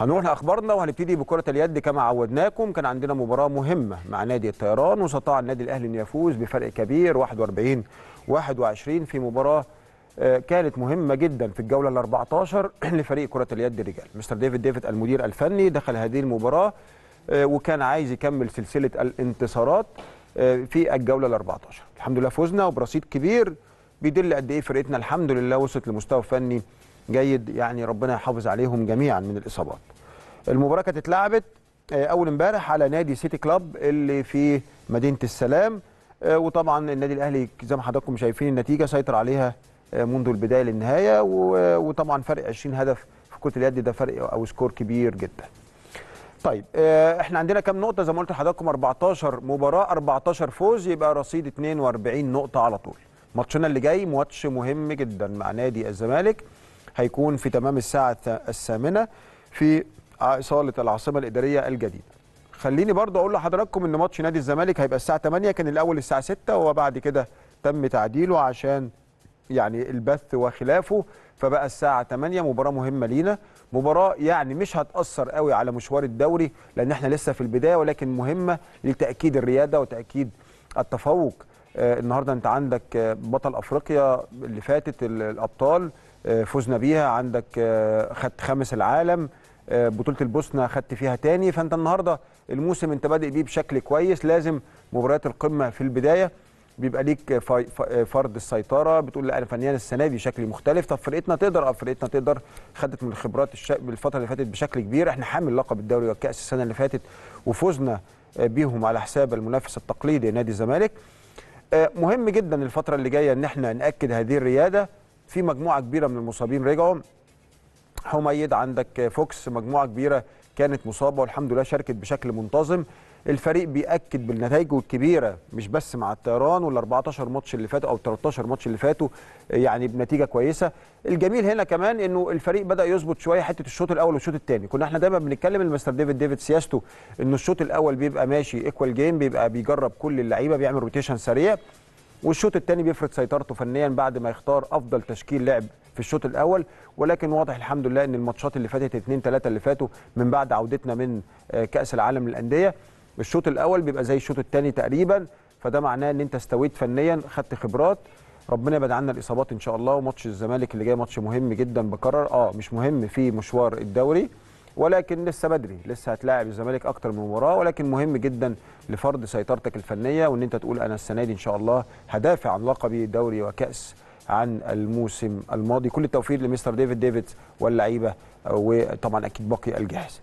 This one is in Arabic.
هنروح لاخبارنا وهنبتدي بكره اليد كما عودناكم كان عندنا مباراه مهمه مع نادي الطيران واستطاع النادي الاهلي ان يفوز بفرق كبير 41 21 في مباراه آه، كانت مهمه جدا في الجوله ال 14 لفريق كره اليد الرجال مستر ديفيد ديفيد المدير الفني دخل هذه المباراه آه، وكان عايز يكمل سلسله الانتصارات آه، في الجوله ال 14 الحمد لله فزنا وبرصيد كبير بيدل قد ايه فرقتنا الحمد لله وصلت لمستوى فني جيد يعني ربنا يحافظ عليهم جميعا من الاصابات. المباراه كانت اتلعبت آه، اول امبارح على نادي سيتي كلاب اللي في مدينه السلام آه، وطبعا النادي الاهلي زي ما حضراتكم شايفين النتيجه سيطر عليها آه، منذ البدايه للنهايه وطبعا فرق 20 هدف في كره اليد ده فرق او سكور كبير جدا. طيب احنا عندنا كام نقطه زي ما قلت لحضراتكم 14 مباراه 14 فوز يبقى رصيد 42 نقطه على طول. ماتشنا اللي جاي ماتش مهم جدا مع نادي الزمالك هيكون في تمام الساعة الثامنة في صالة العاصمة الإدارية الجديدة خليني برضه أقول لحضراتكم إن ماتش نادي الزمالك هيبقى الساعة 8 كان الأول الساعة 6 وبعد كده تم تعديله عشان يعني البث وخلافه فبقى الساعة 8 مباراة مهمة لينا مباراة يعني مش هتأثر قوي على مشوار الدوري لأن احنا لسه في البداية ولكن مهمة لتأكيد الريادة وتأكيد التفوق آه، النهاردة انت عندك آه، بطل أفريقيا اللي فاتت الأبطال آه، فزنا بيها عندك آه، خدت خامس العالم آه، بطوله البوسنه خدت فيها تاني فانت النهارده الموسم انت بادئ بيه بشكل كويس لازم مباريات القمه في البدايه بيبقى ليك فرض السيطره بتقول لا انا فنيان السنه دي شكلي مختلف طب فرقتنا تقدر اه فرقتنا تقدر خدت من الخبرات الش... الفتره اللي فاتت بشكل كبير احنا حامل لقب الدوري والكاس السنه اللي فاتت وفزنا بيهم على حساب المنافس التقليدي نادي الزمالك مهم جدا الفتره اللي جايه ان احنا ناكد هذه الرياده في مجموعه كبيره من المصابين رجعوا حميد عندك فوكس مجموعه كبيره كانت مصابه والحمد لله شاركت بشكل منتظم الفريق بيأكد بالنتائج الكبيره مش بس مع الطيران وال 14 ماتش اللي فاتوا او 13 ماتش اللي فاتوا يعني بنتيجه كويسه الجميل هنا كمان انه الفريق بدا يظبط شويه حته الشوط الاول والشوط الثاني كنا احنا دايما بنتكلم المستر ديفيد ديفيد سياستو انه الشوط الاول بيبقى ماشي ايكوال جيم بيبقى بيجرب كل اللعيبه بيعمل روتيشن سريع والشوط الثاني بيفرض سيطرته فنيا بعد ما يختار افضل تشكيل لعب في الشوط الاول ولكن واضح الحمد لله ان الماتشات اللي فاتت 2 3 اللي فاتوا من بعد عودتنا من آه، كاس العالم للانديه الشوط الاول بيبقى زي الشوط الثاني تقريبا فده معناه ان انت استويت فنيا خدت خبرات ربنا يبعد عنا الاصابات ان شاء الله وماتش الزمالك اللي جاي ماتش مهم جدا بكرر اه مش مهم في مشوار الدوري ولكن لسه بدري لسه هتلاعب الزمالك اكتر من مباراه ولكن مهم جدا لفرض سيطرتك الفنيه وان انت تقول انا السنه دي ان شاء الله هدافع عن لقبي دوري وكاس عن الموسم الماضي كل التوفيق لمستر ديفيد ديفيد واللعيبه وطبعا اكيد باقي الجهاز